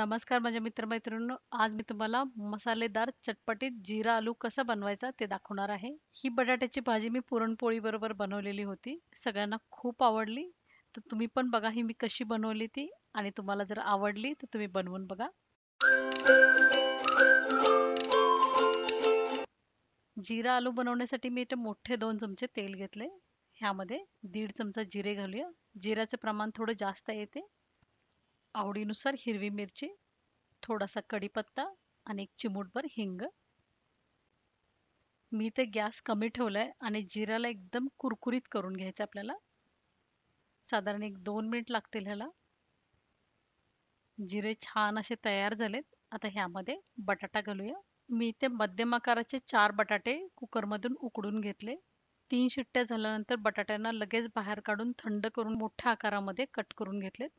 नमस्कार माझ्या मित्रमैत्रिणींनो आज मी तुम्हाला मसालेदार चटपटीत जिरा आलू कसा बनवायचा ते दाखवणार आहे ही बटाट्याची भाजी मी पुरणपोळीबरोबर बनवलेली होती सगळ्यांना खूप आवडली तर तुम्ही पण बघा ही मी कशी बनवली ती आणि तुम्हाला जर आवडली तर तुम्ही बनवून बघा जिरा आलू बनवण्यासाठी मी इथे मोठे दोन चमचे तेल घेतले ह्यामध्ये दीड चमचा जिरे घालूया जिऱ्याचं प्रमाण थोडं जास्त येते आवडीनुसार हिरवी मिरची थोडासा कढीपत्ता आणि एक चिमूटभर हिंग मी ते गॅस कमी ठेवलाय आणि जिऱ्याला एकदम कुरकुरीत करून घ्यायचं आपल्याला साधारण एक दोन मिनिट लागतील ह्याला जिरे छान असे तयार झालेत आता ह्यामध्ये बटाटा घालूया मी ते मध्यम आकाराचे चार बटाटे कुकरमधून उकडून घेतले तीन शिट्ट्या झाल्यानंतर बटाट्यांना लगेच बाहेर काढून थंड करून मोठ्या आकारामध्ये कट करून घेतलेत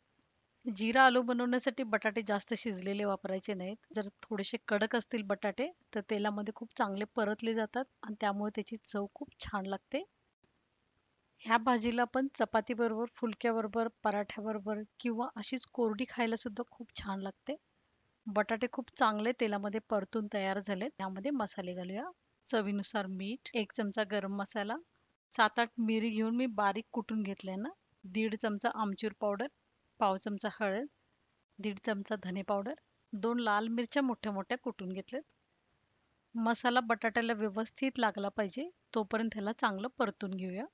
जिरा आलू बनवण्यासाठी बटाटे जास्त शिजलेले वापरायचे नाहीत जर थोडेसे कडक असतील बटाटे तर तेलामध्ये खूप चांगले परतले जातात आणि त्यामुळे त्याची चव खूप छान लागते ह्या भाजीला पण चपातीबरोबर फुलक्याबरोबर पराठ्याबरोबर किंवा अशीच कोरडी खायला सुद्धा खूप छान लागते बटाटे खूप चांगले तेलामध्ये परतून तयार झाले त्यामध्ये मसाले घालूया चवीनुसार मीठ एक चमचा गरम मसाला सात आठ मिरी घेऊन मी बारीक कुटून घेतल्या ना दीड चमचा आमचूर पावडर पाव चमचा हळद दीड चमचा धने पावडर दोन लाल मिरच्या मोठ्या मोठ्या कुटून घेतल्यात मसाला बटाट्याला व्यवस्थित लागला पाहिजे तोपर्यंत ह्याला चांगलं परतून घेऊया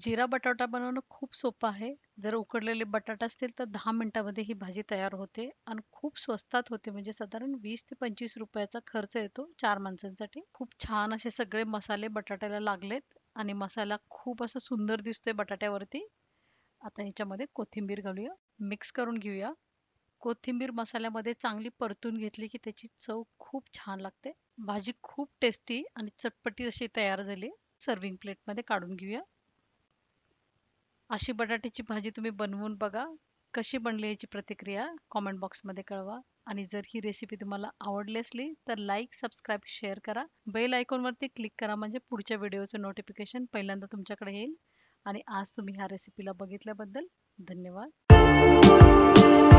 जिरा बटाटा बनवणं खूप सोपं आहे जर उकडलेले बटाटा असतील तर दहा मिनटामध्ये ही भाजी तयार होते आणि खूप स्वस्तात होते म्हणजे साधारण वीस ते पंचवीस रुपयाचा खर्च येतो चार माणसांसाठी खूप छान असे सगळे मसाले बटाट्याला लागलेत आणि मसाला खूप असं सुंदर दिसतोय बटाट्यावरती आता ह्याच्यामध्ये कोथिंबीर घालूया मिक्स करून घेऊया कोथिंबीर मसाल्यामध्ये चांगली परतून घेतली की त्याची चव खूप छान लागते भाजी खूप टेस्टी आणि चटपटी अशी तयार झाली सर्विंग प्लेटमध्ये काढून घेऊया अशी बटाट्याची भाजी तुम्ही बनवून बघा कशी बनली याची प्रतिक्रिया कॉमेंट बॉक्समध्ये कळवा आणि जर ही रेसिपी तुम्हाला आवडली असली तर लाईक सबस्क्राईब शेअर करा बेल आयकॉनवरती क्लिक करा म्हणजे पुढच्या व्हिडिओचं नोटिफिकेशन पहिल्यांदा तुमच्याकडे येईल आणि आज तुम्ही ह्या रेसिपीला बघितल्याबद्दल धन्यवाद